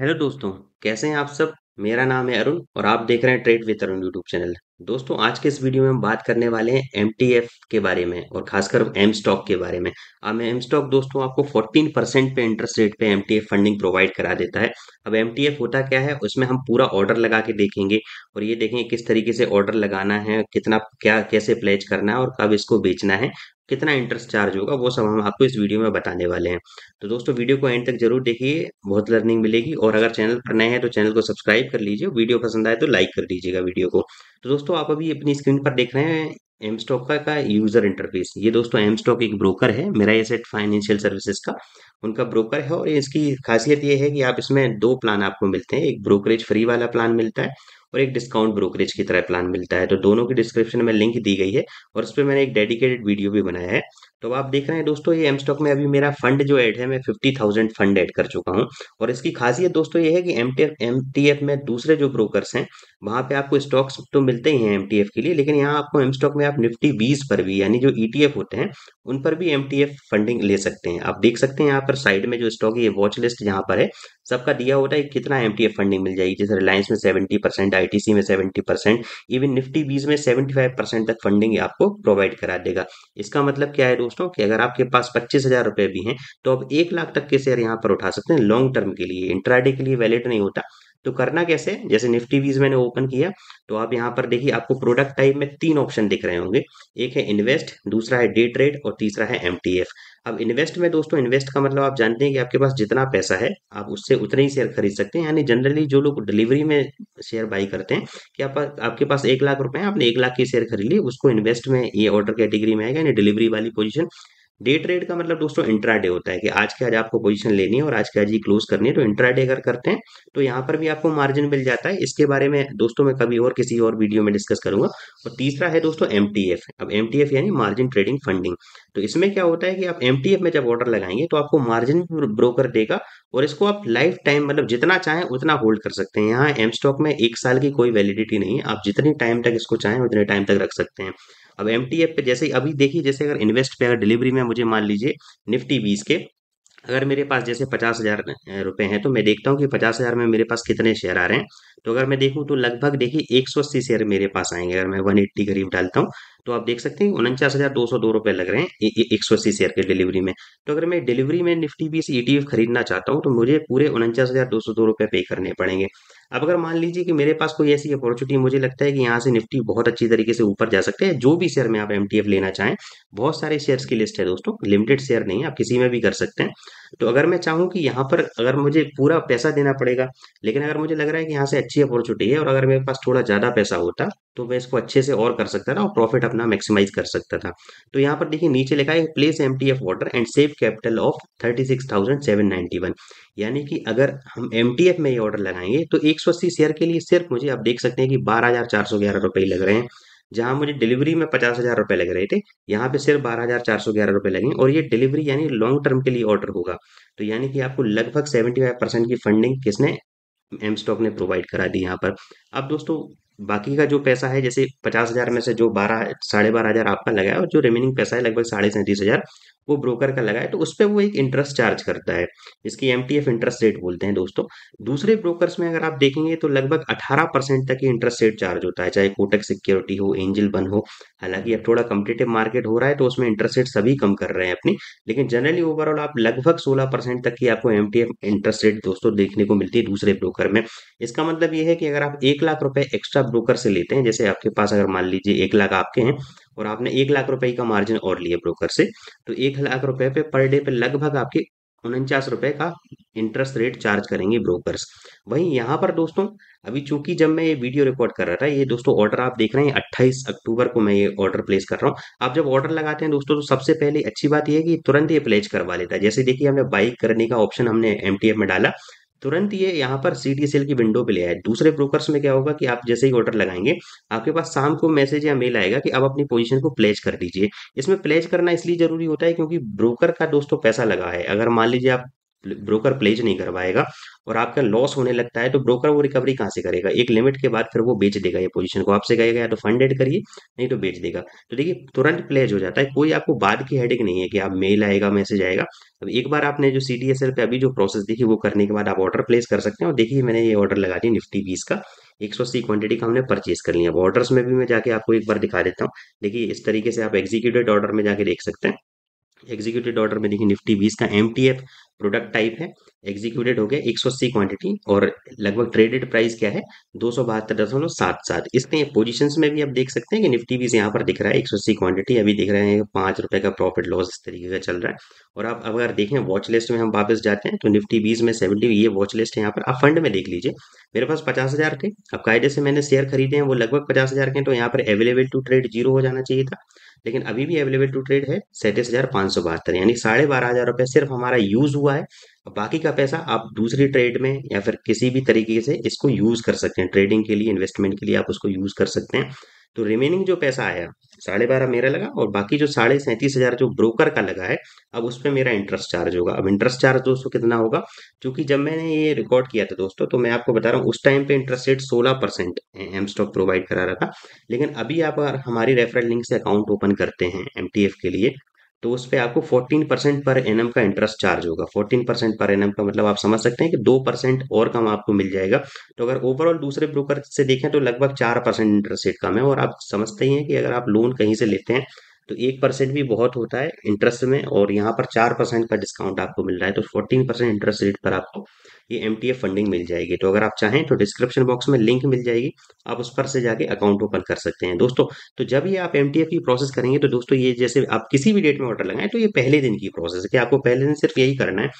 Hello दोस्तों, कैसे हैं आप सब? मेरा नाम है अरुण और आप देख रहे हैं trade with Arun YouTube channel. दोस्तों आज के इस वीडियो में हम बात करने वाले हैं एम के बारे में और खासकर एम स्टॉक के बारे में अब एम स्टॉक दोस्तों आपको 14 परसेंट पे इंटरेस्ट रेट पे एम फंडिंग प्रोवाइड करा देता है अब एम होता क्या है उसमें हम पूरा ऑर्डर लगा के देखेंगे और ये देखेंगे किस तरीके से ऑर्डर लगाना है कितना क्या कैसे प्लेज करना है और कब इसको बेचना है कितना इंटरेस्ट चार्ज होगा वो सब हम आपको इस वीडियो में बताने वाले हैं तो दोस्तों वीडियो को एंड तक जरूर देखिए बहुत लर्निंग मिलेगी और अगर चैनल पर नए हैं तो चैनल को सब्सक्राइब कर लीजिए वीडियो पसंद आए तो लाइक कर दीजिएगा वीडियो को तो दोस्तों दोस्तों आप अभी अपनी स्क्रीन पर देख रहे हैं एम स्टॉक का, का यूजर इंटरफेस ये दोस्तों एम स्टॉक एक ब्रोकर है मेरा एसेट फाइनेंशियल सर्विसेज का उनका ब्रोकर है और इसकी खासियत ये है कि आप इसमें दो प्लान आपको मिलते हैं एक ब्रोकरेज फ्री वाला प्लान मिलता है और एक डिस्काउंट ब्रोकरेज की तरह प्लान मिलता है तो दोनों की डिस्क्रिप्शन में लिंक दी गई है और उस पर मैंने एक डेडिकेटेड वीडियो भी बनाया है तो आप देख रहे हैं दोस्तों ये एम स्टॉक में अभी मेरा फंड जो ऐड है मैं फिफ्टी थाउजेंड फंड ऐड कर चुका हूँ और इसकी खासियत दोस्तों ये है कि एम टी एफ में दूसरे जो ब्रोकर्स हैं वहां पे आपको स्टॉक्स तो मिलते ही हैं एम टी एफ के लिए लेकिन यहाँ आपको एम स्टॉक में आप निफ्टी बीस पर भी यानी जो ई e होते हैं उन पर भी एम टी एफ फंडिंग ले सकते हैं आप देख सकते हैं यहाँ पर साइड में जो स्टॉक है ये वॉच लिस्ट यहाँ पर है सबका दिया होता है कितना एम टी एफ फंडिंग मिल जाएगी जैसे रिलायंस में सेवेंटी परसेंट आईटीसी में seventy percent even Nifty bees में सेवेंटी फाइव परसेंट तक फंडिंग आपको प्रोवाइड करा देगा इसका मतलब क्या है दोस्तों कि अगर आपके पास पच्चीस हजार रुपए भी हैं तो आप एक लाख तक के शेयर यहाँ पर उठा सकते हैं लॉन्ग टर्म के लिए इंट्राडे के लिए वैलिड नहीं होता तो करना कैसे जैसे निफ्टी वीज मैंने ओपन किया तो आप यहाँ पर देखिए आपको प्रोडक्ट टाइप में तीन ऑप्शन दिख रहे होंगे एक है इन्वेस्ट दूसरा है डे ट्रेड और तीसरा है एमटीएफ अब इन्वेस्ट में दोस्तों इन्वेस्ट का मतलब आप जानते हैं कि आपके पास जितना पैसा है आप उससे उतने ही शेयर खरीद सकते हैं यानी जनरली जो लोग डिलीवरी में शेयर बाई करते हैं कि आप, आपके पास एक लाख रुपए हैं आपने एक लाख के शेयर खरीद ली उसको इन्वेस्ट में ये ऑर्डर कैटेगरी में आएगा यानी डिलीवरी वाली पोजिशन डे ट्रेड का मतलब दोस्तों इंट्रा डे होता है कि आज के आज आपको पोजीशन लेनी है और आज के आज ही क्लोज करनी है तो इंट्रा डे अगर करते हैं तो यहाँ पर भी आपको मार्जिन मिल जाता है इसके बारे में दोस्तों मैं कभी और किसी और वीडियो में डिस्कस करूंगा और तीसरा है दोस्तों एम अब एम यानी मार्जिन ट्रेडिंग फंडिंग तो इसमें क्या होता है कि आप एम में जब ऑर्डर लगाएंगे तो आपको मार्जिन ब्रोकर देगा और इसको आप लाइफ टाइम मतलब जितना चाहें उतना होल्ड कर सकते हैं यहाँ एम स्टॉक में एक साल की कोई वैलिडिटी नहीं है आप जितनी टाइम तक इसको चाहें उतने टाइम तक रख सकते हैं अब एम पे जैसे अभी देखिए जैसे अगर इन्वेस्ट पे अगर डिलीवरी में मुझे मान लीजिए निफ्टी बीस के अगर मेरे पास जैसे पचास हज़ार रुपए हैं तो मैं देखता हूँ कि पचास हज़ार में मेरे पास कितने शेयर आ रहे हैं तो अगर मैं देखूँ तो लगभग देखिए एक सौ अस्सी शेयर मेरे पास आएंगे अगर मैं वन एट्टी करीब डालता हूँ तो आप देख सकते हैं उनचास हज़ार दो सौ दो रुपये लग रहे हैं एक सौ अस्सी शेयर के डिलीवरी में तो अगर मैं डिलीवरी में निफ्टी बीस ई खरीदना चाहता हूँ तो मुझे पूरे उनचास हज़ार दो सौ दो रुपये पे करने पड़ेंगे अब अगर मान लीजिए कि मेरे पास कोई ऐसी अपॉर्चुनिटी मुझे लगता है कि यहाँ से निफ्टी बहुत अच्छी तरीके से ऊपर जा सकते हैं जो भी शेयर में आप एम लेना चाहें बहुत सारे शेयर्स की लिस्ट है दोस्तों लिमिटेड शेयर नहीं है आप किसी में भी कर सकते हैं तो अगर मैं चाहूँ कि यहाँ पर अगर मुझे पूरा पैसा देना पड़ेगा लेकिन अगर मुझे लग रहा है कि यहाँ से अच्छी अपॉर्चुनिटी है और अगर मेरे पास थोड़ा ज़्यादा पैसा होता तो मैं इसको अच्छे से और कर सकता था और प्रॉफिट अपना मैक्सिमाइज कर सकता था तो यहाँ पर देखिए नीचे लिखा है place M T F order and save capital of thirty six thousand seven ninety one यानी कि अगर हम एम टी एफ में ये ऑर्डर लगाएंगे तो एक एक सौ अस्सी शेयर के लिए सिर्फ मुझे आप देख सकते हैं कि बारह हजार चार सौ ग्यारह रुपये लग रहे हैं जहां मुझे डिलीवरी में पचास हजार रुपए लग रहे थे यहाँ पे सिर्फ बारह हजार चार सौ ग्यारह रुपए लगे और ये डिलीवरी यानी लॉन्ग टर्म के लिए ऑर्डर होगा तो यानी कि आपको लगभग सेवेंटी फाइव परसेंट की फंडिंग किसने एम स्टॉक ने प्रोवाइड करा दी यहाँ पर अब दोस्तों बाकी का जो पैसा है जैसे पचास हजार में से जो बारह साढ़े बारह हजार आपका लगाया और जो रिमेनिंग पैसा है लगभग साढ़े सैंतीस हजार वो ब्रोकर का लगाए तो उस पर वो एक इंटरेस्ट चार्ज करता है इसकी एम इंटरेस्ट रेट बोलते हैं दोस्तों दूसरे ब्रोकर्स में अगर आप देखेंगे तो लगभग 18 परसेंट तक ही इंटरेस्ट रेट चार्ज होता है चाहे कोटक सिक्योरिटी हो एंजल बन हो हालांकि अब थोड़ा कम्पिटेटिव मार्केट हो रहा है तो उसमें इंटरेस्ट रेट सभी कम कर रहे हैं अपनी लेकिन जनरली ओवरऑल आप लगभग सोलह तक की आपको एम इंटरेस्ट रेट दोस्तों देखने को मिलती है दूसरे ब्रोकर में इसका मतलब यह है कि अगर आप एक लाख रुपए एक्स्ट्रा ब्रोकर से लेते हैं जैसे आपके पास अगर मान लीजिए एक लाख आपके हैं और आपने एक लाख रुपए का मार्जिन और लिया ब्रोकर से तो एक लाख रुपए पे पर डे पे लगभग आपके उनचास रुपए का इंटरेस्ट रेट चार्ज करेंगे ब्रोकर्स वहीं यहाँ पर दोस्तों अभी चूंकि जब मैं ये वीडियो रिकॉर्ड कर रहा था ये दोस्तों ऑर्डर आप देख रहे हैं 28 अक्टूबर को मैं ये ऑर्डर प्लेस कर रहा हूँ आप जब ऑर्डर लगाते हैं दोस्तों तो सबसे पहले अच्छी बात यह है कि तुरंत ये प्लेज करवा लेता है जैसे देखिए हमने बाइक करने का ऑप्शन हमने एम में डाला तुरंत ये यहाँ पर सी टी सेल की विंडो पे ले आए दूसरे ब्रोकर्स में क्या होगा कि आप जैसे ही ऑर्डर लगाएंगे आपके पास शाम को मैसेज या मेल आएगा कि आप अपनी पोजीशन को प्लेज कर दीजिए इसमें प्लेज करना इसलिए जरूरी होता है क्योंकि ब्रोकर का दोस्तों पैसा लगा है अगर मान लीजिए आप ब्रोकर प्लेज नहीं करवाएगा और आपका लॉस होने लगता है तो ब्रोकर वो रिकवरी कहाँ से करेगा एक लिमिट के बाद फिर वो बेच देगा ये पोजीशन को आपसे कहेगा या तो फंड एड करिए नहीं तो बेच देगा तो देखिए तुरंत प्लेज हो जाता है कोई आपको बाद की हेडिंग नहीं है कि आप मेल आएगा मैसेज आएगा अब एक बार आपने जो सी डी एस एल पे अभी जो प्रोसेस देखी वो करने के बाद आप ऑर्डर प्लेस कर सकते हैं और देखिए मैंने ये ऑर्डर लगा दी निफ्टी बीस का एक सौ अस्सी क्वांटिटी का हमने परचेज कर लिया अब ऑर्डर में भी मैं जाके आपको एक बार दिखा देता हूँ देखिए इस तरीके से आप एग्जीक्यूटेड ऑर्डर में जाके देख सकते हैं एग्जीक्यूटिव ऑर्डर में देखिए निफ्टी बीस का एम प्रोडक्ट टाइप है एग्जीक्यूटेड हो गया एक सौ अस्सी क्वांटिटी और लगभग ट्रेडेड प्राइस क्या है दो सौ बहत्तर दशमलव सात सात इसके पोजिशन में भी आप देख सकते हैं कि निफ्टी भी यहाँ पर दिख रहा है एक सौ अस्सी क्वांटिटी अभी दिख रहे हैं पांच रुपए का प्रॉफिट लॉस इस तरीके का चल रहा है और आप अगर देखें वॉच लिस्ट में हम वापस जाते हैं तो निफ्टी बीस में सेवेंटी ये वॉच लिस्ट है यहाँ पर आप फंड में देख लीजिए मेरे पास पचास हजार थे अब कायदे से मैंने शेयर खरीदे हैं वो लगभग पचास हजार के तो यहाँ पर अवेलेबल टू ट्रेड जीरो हो जाना चाहिए था लेकिन अभी भी अवेलेबल टू ट्रेड है सैंतीस हजार पांच सौ बहत्तर यानी साढ़े बारह हजार रुपये सिर्फ हमारा यूज हुआ है बाकी का पैसा आप दूसरी ट्रेड में या फिर किसी भी तरीके से इसको यूज़ कर सकते हैं ट्रेडिंग के लिए इन्वेस्टमेंट के लिए आप उसको यूज़ कर सकते हैं तो रिमेनिंग जो पैसा आया साढ़े बारह मेरा लगा और बाकी जो साढ़े सैंतीस हज़ार जो ब्रोकर का लगा है अब उस पर मेरा इंटरेस्ट चार्ज होगा अब इंटरेस्ट चार्ज दोस्तों कितना होगा क्योंकि जब मैंने ये रिकॉर्ड किया था दोस्तों तो मैं आपको बता रहा हूँ उस टाइम पे इंटरेस्ट रेट सोलह परसेंट एम स्टॉक प्रोवाइड करा रहा था लेकिन अभी आप हमारी रेफरल लिंक से अकाउंट ओपन करते हैं एम के लिए तो उस पर आपको फोर्टीन परसेंट पर एन का इंटरेस्ट चार्ज होगा फोर्टीन परसेंट पर एन का मतलब आप समझ सकते हैं कि दो परसेंट और कम आपको मिल जाएगा तो अगर ओवरऑल दूसरे ब्रोकर से देखें तो लगभग चार परसेंट इंटरेस्ट रेट कम है और आप समझते ही हैं कि अगर आप लोन कहीं से लेते हैं तो एक परसेंट भी बहुत होता है इंटरेस्ट में और यहाँ पर चार परसेंट का डिस्काउंट आपको मिल रहा है तो फोर्टीन परसेंट इंटरेस्ट रेट पर आपको ये एम फंडिंग मिल जाएगी तो अगर आप चाहें तो डिस्क्रिप्शन बॉक्स में लिंक मिल जाएगी आप उस पर से जाके अकाउंट ओपन कर सकते हैं दोस्तों तो जब ये आप एम की प्रोसेस करेंगे तो दोस्तों ये जैसे आप किसी भी डेट में ऑर्डर लगाएं तो ये पहले दिन की प्रोसेस है कि आपको पहले दिन सिर्फ यही करना है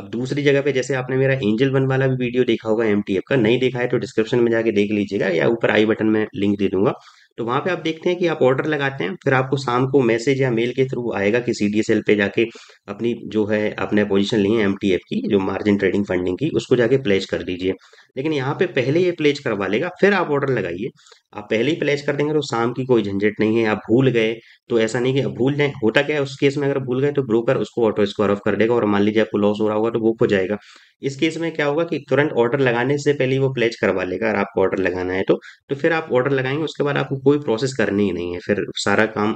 अब दूसरी जगह पे जैसे आपने मेरा एंजल वन वाला भी वीडियो देखा होगा एम का नहीं देखा है तो डिस्क्रिप्शन में जाके देख लीजिएगा या ऊपर आई बटन में लिंक दे दूंगा तो वहां पे आप देखते हैं कि आप ऑर्डर लगाते हैं फिर आपको शाम को मैसेज या मेल के थ्रू आएगा कि सी डी एस एल पे जाके अपनी जो है अपने पोजीशन ली है एम टी एफ की जो मार्जिन ट्रेडिंग फंडिंग की उसको जाके प्लेज कर दीजिए लेकिन यहाँ पे पहले ये प्लेज करवा लेगा फिर आप ऑर्डर लगाइए आप पहले ही प्लेज कर देंगे तो शाम की कोई झंझट नहीं है आप भूल गए तो ऐसा नहीं कि आप भूल जाए होता क्या है उस केस में अगर भूल गए तो ब्रोकर उसको ऑटो स्क्वायर ऑफ कर देगा और मान लीजिए आपको लॉस हो रहा होगा तो बुक हो जाएगा इस केस में क्या होगा कि तुरंत ऑर्डर लगाने से पहले वो प्लेज करवा लेगा अगर आपको ऑर्डर लगाना है तो, तो फिर आप ऑर्डर लगाएंगे उसके बाद आपको कोई प्रोसेस करनी ही नहीं है फिर सारा काम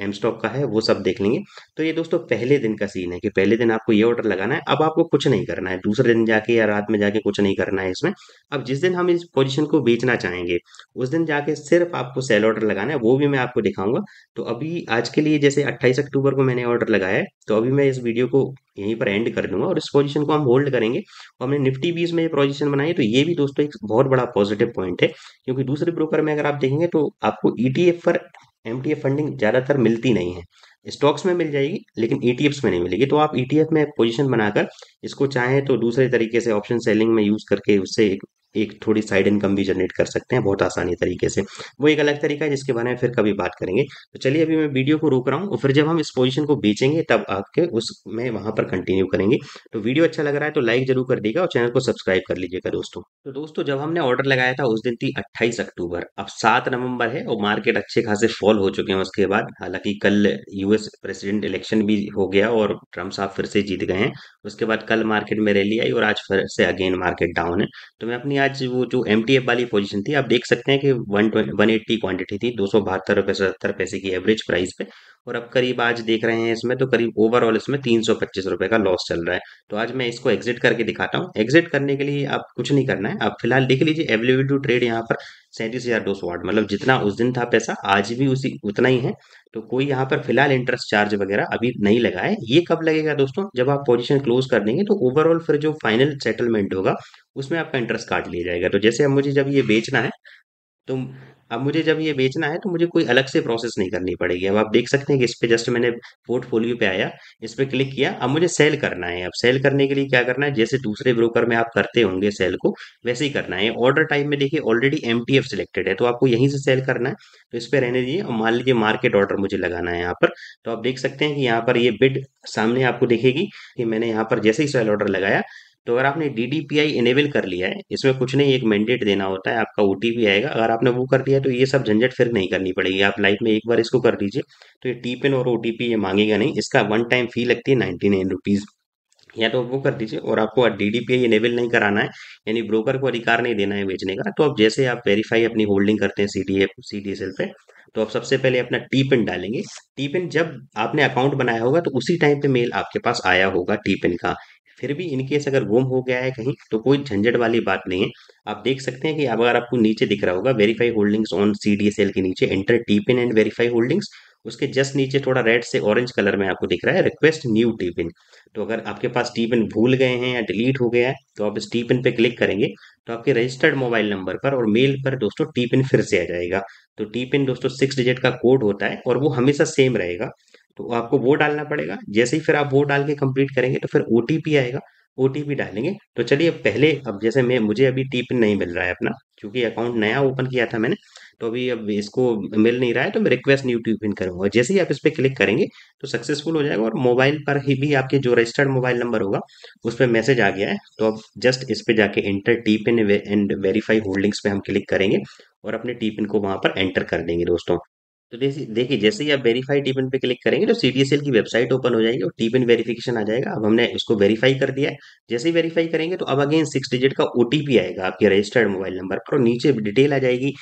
एम स्टॉक का है वो सब देख लेंगे तो ये दोस्तों पहले दिन का सीन है कि पहले दिन आपको ये ऑर्डर लगाना है अब आपको कुछ नहीं करना है दूसरे दिन जाके या रात में जाके कुछ नहीं करना है इसमें अब जिस दिन हम इस पोजिशन को बेचना चाहेंगे उस दिन जाके सिर्फ आपको सेल ऑर्डर लगाना है वो भी मैं आपको दिखाऊंगा तो अभी आज के लिए जैसे अट्ठाईस अक्टूबर को मैंने ऑर्डर लगाया है तो अभी मैं इस वीडियो को यहीं पर एंड कर दूंगा और इस पोजीशन को हम होल्ड करेंगे और हमने निफ्टी बीस में ये पोजीशन बनाई तो ये भी दोस्तों एक बहुत बड़ा पॉजिटिव पॉइंट है क्योंकि दूसरे ब्रोकर में अगर आप देखेंगे तो आपको ईटीएफ e पर एम फंडिंग ज़्यादातर मिलती नहीं है स्टॉक्स में मिल जाएगी लेकिन ई e में नहीं मिलेगी तो आप ई e में पोजीशन बनाकर इसको चाहें तो दूसरे तरीके से ऑप्शन सेलिंग में यूज़ करके उससे एक थोड़ी साइड इनकम भी जनरेट कर सकते हैं बहुत आसानी तरीके से वो एक अलग तरीका है जिसके बारे में फिर कभी बात करेंगे तो चलिए अभी मैं वीडियो को रोक रहा हूँ और फिर जब हम इस पोजीशन को बेचेंगे तब आपके में वहाँ पर कंटिन्यू करेंगे तो वीडियो अच्छा लग रहा है तो लाइक जरूर कर देगा और चैनल को सब्सक्राइब कर लीजिएगा दोस्तों तो दोस्तों जब हमने ऑर्डर लगाया था उस दिन थी अट्ठाईस अक्टूबर अब सात नवंबर है और मार्केट अच्छे खासे फॉल हो चुके हैं उसके बाद हालांकि कल यूएस प्रेसिडेंट इलेक्शन भी हो गया और ट्रम्प साहब फिर से जीत गए हैं उसके बाद कल मार्केट में रैली आई और आज फिर से अगेन मार्केट डाउन है तो मैं अपनी आज वो जो एम वाली पोजीशन थी आप देख सकते हैं कि वन वन एट्टी क्वान्टिटी थी दो सौ बहत्तर रुपये सत्तर पैसे की एवरेज प्राइस पे और अब करीब आज देख रहे हैं इसमें तो करीब ओवरऑल इसमें तीन सौ पच्चीस रुपए का लॉस चल रहा है तो आज मैं इसको एग्जिट करके दिखाता हूँ एग्जिट करने के लिए आप कुछ नहीं करना है आप फिलहाल देख लीजिए एवेलेबल टू ट्रेड यहाँ पर सैंतीस हजार दो सौ आठ मतलब जितना उस दिन था पैसा आज भी उसी उतना ही है तो कोई यहाँ पर फिलहाल इंटरेस्ट चार्ज वगैरह अभी नहीं लगा है ये कब लगेगा दोस्तों जब आप पोजीशन क्लोज कर देंगे तो ओवरऑल फिर जो फाइनल सेटलमेंट होगा उसमें आपका इंटरेस्ट काट लिया जाएगा तो जैसे अब मुझे जब ये बेचना है तो अब मुझे जब ये बेचना है तो मुझे कोई अलग से प्रोसेस नहीं करनी पड़ेगी अब आप देख सकते हैं कि इस पर जस्ट मैंने पोर्टफोलियो पे आया इस पर क्लिक किया अब मुझे सेल करना है अब सेल करने के लिए क्या करना है जैसे दूसरे ब्रोकर में आप करते होंगे सेल को वैसे ही करना है ऑर्डर टाइप में देखिए ऑलरेडी एम सिलेक्टेड है तो आपको यहीं से सेल करना है तो इस पर रहने दीजिए और मान लीजिए मार्केट ऑर्डर मुझे लगाना है यहाँ पर तो आप देख सकते हैं कि यहाँ पर ये बिड सामने आपको देखेगी कि मैंने यहाँ पर जैसे ही सेल ऑर्डर लगाया तो अगर आपने D D P I enable कर लिया है इसमें कुछ नहीं एक मैंडेट देना होता है आपका ओ टी पी आएगा अगर आपने वो कर दिया तो ये सब झंझट फिर नहीं करनी पड़ेगी आप लाइफ में एक बार इसको कर दीजिए तो ये टी पिन और ओ टी पी ये मांगेगा नहीं इसका वन टाइम फी लगती है नाइन्टी नाइन रुपीज़ या तो वो कर दीजिए और आपको D D P I enable नहीं कराना है यानी ब्रोकर को अधिकार नहीं देना है बेचने का तो अब जैसे आप वेरीफाई अपनी होल्डिंग करते हैं C D F C D S L पे तो आप सबसे पहले अपना टी पिन डालेंगे टी पिन जब आपने अकाउंट बनाया होगा तो उसी टाइम पे मेल आपके पास आया होगा टी पिन का फिर भी इनकेस अगर गुम हो गया है कहीं तो कोई झंझट वाली बात नहीं है आप देख सकते हैं कि अगर आपको नीचे दिख रहा होगा वेरीफाई होल्डिंग्स ऑन सी के नीचे enter T PIN and verify holdings उसके जस्ट नीचे थोड़ा रेड से ऑरेंज कलर में आपको दिख रहा है रिक्वेस्ट न्यू टीपिन तो अगर आपके पास टीपिन भूल गए हैं या डिलीट हो गया है तो आप इस टीपिन पे क्लिक करेंगे तो आपके रजिस्टर्ड मोबाइल नंबर पर और मेल पर दोस्तों टीपिन फिर से आ जाएगा तो टीपिन दोस्तों सिक्स डिजिट का कोड होता है और वो हमेशा सेम रहेगा तो आपको वो डालना पड़ेगा जैसे ही फिर आप वो डाल के कंप्लीट करेंगे तो फिर ओ आएगा ओ डालेंगे तो चलिए पहले अब जैसे मैं मुझे अभी पिन नहीं मिल रहा है अपना क्योंकि अकाउंट नया ओपन किया था मैंने तो अभी अब इसको मिल नहीं रहा है तो मैं रिक्वेस्ट न्यू टी पिन करूंगा जैसे ही आप इस पर क्लिक करेंगे तो सक्सेसफुल हो जाएगा और मोबाइल पर ही भी आपके जो रजिस्टर्ड मोबाइल नंबर होगा उस पर मैसेज आ गया है तो अब जस्ट इस पर जाके enter T PIN and verify holdings पे हम क्लिक करेंगे और अपने टी पिन को वहाँ पर एंटर कर देंगे दोस्तों तो देखिए जैसे ही आप वेरीफाई टीपिन पे क्लिक करेंगे तो सीटीएसएल की वेबसाइट ओपन हो जाएगी और टीपिन वेरिफिकेशन आ जाएगा अब हमने इसको वेरीफाई कर दिया है जैसे ही वेरीफाई करेंगे तो अब अगेन सिक्स डिजिट का ओटीपी आएगा आपके रजिस्टर्ड मोबाइल नंबर पर और नीचे डिटेल आ जाएगी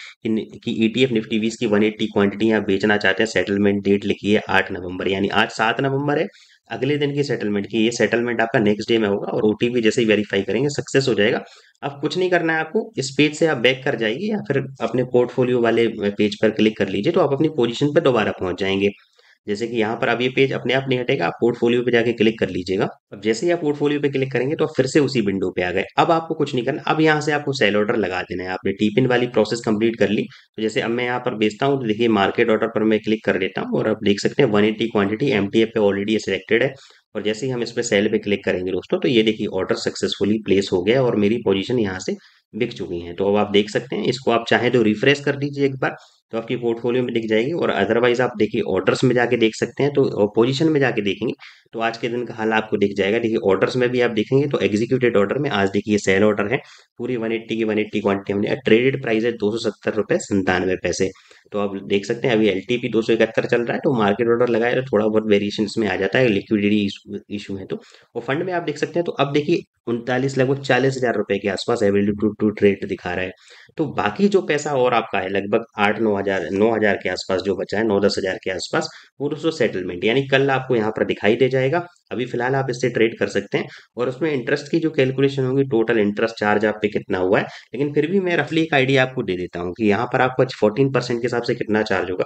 कि ईटीएफ निफ्टी बीस की वन एट्टी क्वांटिटी आप बेचना चाहते हैं सेटलमेंट डेट लिखी है आठ नवंबर यानी आज सात नवंबर है अगले दिन की सेटलमेंट की ये सेटलमेंट आपका नेक्स्ट डे में होगा और ओटीपी जैसे ही वेरीफाई करेंगे सक्सेस हो जाएगा अब कुछ नहीं करना है आपको इस पेज से आप बैक कर जाइए या फिर अपने पोर्टफोलियो वाले पेज पर क्लिक कर लीजिए तो आप अपनी पोजिशन पर दोबारा पहुंच जाएंगे जैसे कि यहाँ पर अब ये पेज अपने आप नहीं हटेगा आप पोर्टफोलियो पे जाके क्लिक कर लीजिएगा अब जैसे ही आप पोर्टफोलियो पे क्लिक करेंगे तो आप फिर से उसी विंडो पे आ गए अब आपको कुछ नहीं करना अब यहाँ से आपको सेल ऑर्डर लगा देना है आपने टीपिन वाली प्रोसेस कंप्लीट कर ली तो जैसे अब मैं यहाँ पर बेचता हूँ तो देखिए मार्केट ऑर्डर पर मैं क्लिक कर लेता हूँ और आप देख सकते हैं वन क्वांटिटी एम पे ऑलरेडी सिलेक्टेड है और जैसे ही हम इस पर सेल पे क्लिक करेंगे दोस्तों तो ये देखिए ऑर्डर सक्सेसफुली प्लेस हो गया और मेरी पोजिशन यहाँ से बिक चुकी है तो अब आप देख सकते हैं इसको आप चाहे तो रिफ्रेश कर दीजिए एक बार तो आपकी पोर्टफोलियो में दिख जाएगी और अदरवाइज आप देखिए ऑर्डर्स में जाके देख सकते हैं तो पोजीशन में जाके देखेंगे तो आज के दिन का हाल आपको दिख जाएगा देखिए ऑर्डर्स में भी आप देखेंगे तो एग्जीक्यूटेड ऑर्डर में आज देखिए सेल ऑर्डर है पूरी 180 की 180 क्वांटिटी हमने ट्रेडेड प्राइस है दो सौ सत्तर रुपये संतानवे पैसे तो आप देख सकते हैं अभी एल टी पी दो सौ इकहत्तर चल रहा है तो मार्केट ऑर्डर लगाए तो थोड़ा बहुत वेरिएशन में आ जाता है लिक्विडिटी इशू है तो वो फंड में आप देख सकते हैं तो अब देखिए उनतालीस लगभग चालीस हज़ार रुपए के आसपास टू टू ट्रेड दिखा रहा है तो बाकी जो पैसा और आपका है लगभग आठ नौ हज़ार नौ हज़ार के आसपास जो बचा है नौ दस हज़ार के आसपास वो दोस्तों सेटलमेंट यानी कल आपको यहाँ पर दिखाई दे जाएगा अभी फिलहाल आप इससे ट्रेड कर सकते हैं और उसमें इंटरेस्ट की जो कैलकुलेशन होगी टोटल इंटरेस्ट चार्ज आप पे कितना हुआ है लेकिन फिर भी मैं रफली एक आइडिया आपको दे देता हूँ कि यहाँ पर आपको फोर्टीन परसेंट के हिसाब से कितना चार्ज होगा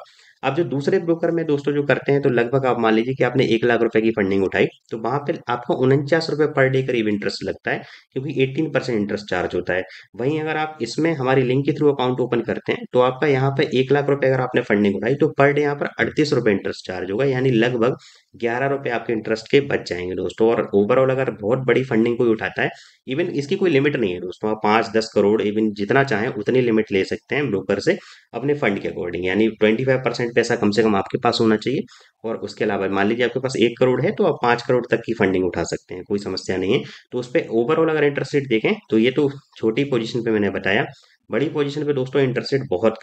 आप जो दूसरे ब्रोकर में दोस्तों जो करते हैं तो लगभग आप मान लीजिए कि आपने एक लाख रुपए की फंडिंग उठाई तो वहां पर आपको उनचास रुपए पर डे करीब इंटरेस्ट लगता है क्योंकि एटीन परसेंट इंटरेस्ट चार्ज होता है वहीं अगर आप इसमें हमारी लिंक के थ्रू अकाउंट ओपन करते हैं तो आपका यहाँ पर एक लाख रुपए अगर आपने फंडिंग उठाई तो पर डे यहाँ पर अड़तीस रुपए इंटरेस्ट चार्ज होगा यानी लगभग ग्यारह रुपए आपके इंटरेस्ट के बच जाएंगे दोस्तों और ओवरऑल अगर बहुत बड़ी फंडिंग कोई उठाता है इवन इसकी कोई लिमिट नहीं है दोस्तों आप पांच दस करोड़ इवन जितना चाहें उतनी लिमिट ले सकते हैं ब्रोकर से अपने फंड के अकॉर्डिंग यानी ट्वेंटी फाइव परसेंट पैसा कम से कम आपके पास होना चाहिए और उसके अलावा मान लीजिए आपके पास एक करोड़ है तो आप पांच करोड़ तक की फंडिंग उठा सकते हैं कोई समस्या नहीं है तो उस पर ओवरऑल अगर इंटरेस्ट रेट देखें तो ये तो छोटी पोजिशन पर मैंने बताया बड़ी पोजिशन पे दोस्तों इंटरेस्ट रेट बहुत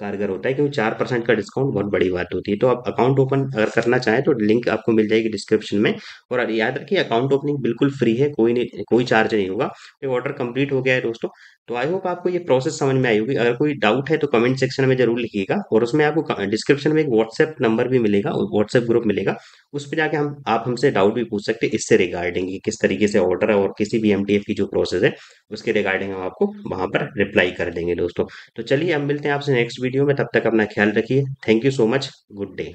कारगर होता है क्योंकि चार परसेंट का डिस्काउंट बहुत बड़ी बात होती है तो आप अकाउंट ओपन अगर करना चाहें तो लिंक आपको मिल जाएगी डिस्क्रिप्शन में और याद रखिए अकाउंट ओपनिंग बिल्कुल फ्री है कोई नहीं कोई चार्ज नहीं होगा ये ऑर्डर कंप्लीट हो गया है दोस्तों तो आई होप आपको ये प्रोसेस समझ में आई होगी अगर कोई डाउट है तो कमेंट सेक्शन में जरूर लिखिएगा और उसमें आपको डिस्क्रिप्शन में एक व्हाट्सएप नंबर भी मिलेगा व्हाट्सएप ग्रुप मिलेगा उस पर जाके हम आप हमसे डाउट भी पूछ सकते हैं इससे रिगार्डिंग किस तरीके से ऑर्डर है और किसी भी एम की जो प्रोसेस है उसके रिगार्डिंग हम आपको वहाँ पर रिप्लाई कर देंगे दोस्तों तो चलिए हम मिलते हैं आपसे नेक्स्ट वीडियो में तब तक अपना ख्याल रखिए thank you so much good day